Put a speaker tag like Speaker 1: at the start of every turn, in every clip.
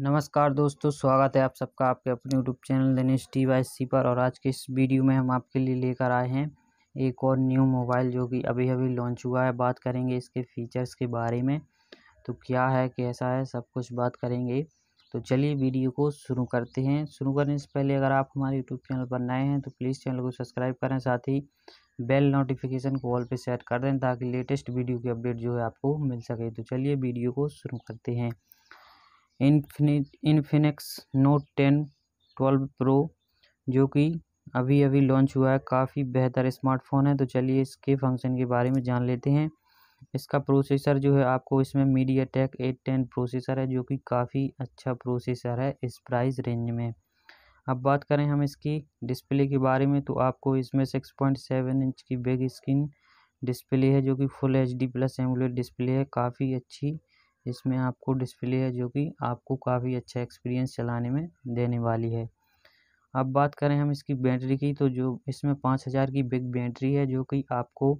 Speaker 1: नमस्कार दोस्तों स्वागत है आप सबका आपके अपने YouTube channel Dinesh T Y C पर और आज के इस वीडियो में हम आपके लिए लेकर आए हैं एक और न्यू मोबाइल जो कि अभी अभी लॉन्च हुआ है बात करेंगे इसके फीचर्स के बारे में तो क्या है कैसा है सब कुछ बात करेंगे तो चलिए वीडियो को शुरू करते हैं शुरू करने से पहले अगर आप हमारे यूट्यूब चैनल पर नए हैं तो प्लीज़ चैनल को सब्सक्राइब करें साथ ही बेल नोटिफिकेशन को ऑल पे सेट कर दें ताकि लेटेस्ट वीडियो की अपडेट जो है आपको मिल सके तो चलिए वीडियो को शुरू करते हैं Infinix Infinix Note ten twelve pro जो कि अभी अभी लॉन्च हुआ है काफ़ी बेहतर स्मार्टफोन है तो चलिए इसके फंक्शन के बारे में जान लेते हैं इसका प्रोसेसर जो है आपको इसमें MediaTek eight ten processor है जो कि काफ़ी अच्छा प्रोसेसर है इस प्राइस रेंज में अब बात करें हम इसकी डिस्प्ले के बारे में तो आपको इसमें सिक्स पॉइंट सेवन इंच की बिग स्क्रीन डिस्प्ले है जो कि full H D plus AMOLED display है काफ़ी अच्छी इसमें आपको डिस्प्ले है जो कि आपको काफ़ी अच्छा एक्सपीरियंस चलाने में देने वाली है अब बात करें हम इसकी बैटरी की तो जो इसमें पाँच हज़ार की बिग बैटरी है जो कि आपको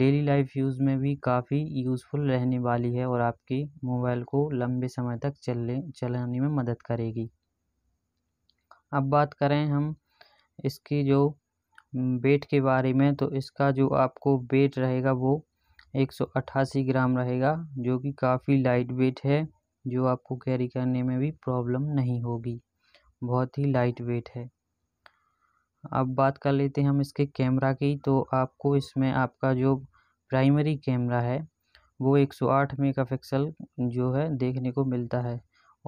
Speaker 1: डेली लाइफ यूज़ में भी काफ़ी यूज़फुल रहने वाली है और आपके मोबाइल को लंबे समय तक चलने चलाने में मदद करेगी अब बात करें हम इसकी जो वेट के बारे में तो इसका जो आपको वेट रहेगा वो एक सौ अट्ठासी ग्राम रहेगा जो कि काफ़ी लाइट वेट है जो आपको कैरी करने में भी प्रॉब्लम नहीं होगी बहुत ही लाइट वेट है अब बात कर लेते हैं हम इसके कैमरा की तो आपको इसमें आपका जो प्राइमरी कैमरा है वो 108 मेगापिक्सल जो है देखने को मिलता है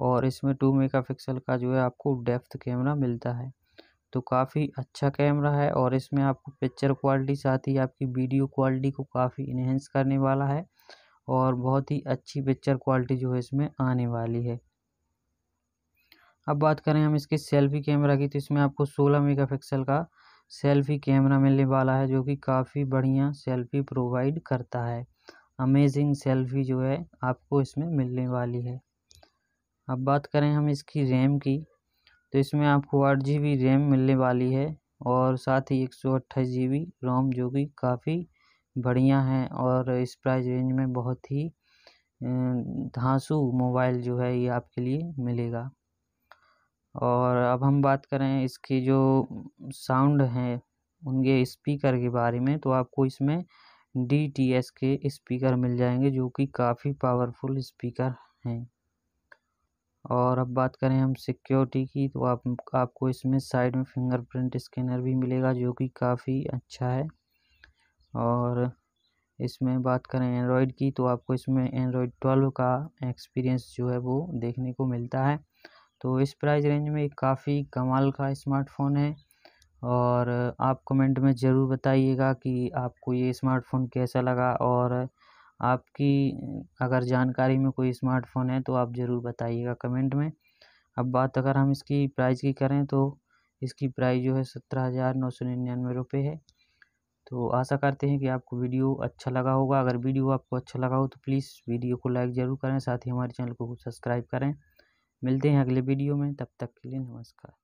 Speaker 1: और इसमें टू मेगापिक्सल का जो है आपको डेप्थ कैमरा मिलता है तो काफ़ी अच्छा कैमरा है और इसमें आपको पिक्चर क्वालिटी साथ ही आपकी वीडियो क्वालिटी को काफ़ी इन्हेंस करने वाला है और बहुत ही अच्छी पिक्चर क्वालिटी जो है इसमें आने वाली है अब बात करें हम इसके सेल्फी कैमरा की तो इसमें आपको 16 मेगापिक्सल का सेल्फी कैमरा मिलने वाला है जो कि काफ़ी बढ़िया सेल्फी प्रोवाइड करता है अमेजिंग सेल्फी जो है आपको इसमें मिलने वाली है अब बात करें हम इसकी रैम की तो इसमें आपको आठ जी बी रैम मिलने वाली है और साथ ही एक सौ अट्ठाईस जी बी रोम जो कि काफ़ी बढ़िया है और इस प्राइस रेंज में बहुत ही धांसू मोबाइल जो है ये आपके लिए मिलेगा और अब हम बात करें इसकी जो साउंड हैं उनके स्पीकर के बारे में तो आपको इसमें डी टी एस के स्पीकर मिल जाएंगे जो कि काफ़ी पावरफुल स्पीकर हैं और अब बात करें हम सिक्योरिटी की तो आप आपको इसमें साइड में फिंगरप्रिंट स्कैनर भी मिलेगा जो कि काफ़ी अच्छा है और इसमें बात करें एंड्रॉयड की तो आपको इसमें एंड्रॉयड ट्वेल्व का एक्सपीरियंस जो है वो देखने को मिलता है तो इस प्राइस रेंज में काफ़ी कमाल का स्मार्टफ़ोन है और आप कमेंट में ज़रूर बताइएगा कि आपको ये स्मार्टफ़ोन कैसा लगा और आपकी अगर जानकारी में कोई स्मार्टफ़ोन है तो आप ज़रूर बताइएगा कमेंट में अब बात अगर हम इसकी प्राइज़ की करें तो इसकी प्राइज़ जो है सत्रह हज़ार नौ सौ निन्यानवे रुपये है तो आशा करते हैं कि आपको वीडियो अच्छा लगा होगा अगर वीडियो आपको अच्छा लगा हो तो प्लीज़ वीडियो को लाइक ज़रूर करें साथ ही हमारे चैनल को सब्सक्राइब करें मिलते हैं अगले वीडियो में तब तक के लिए नमस्कार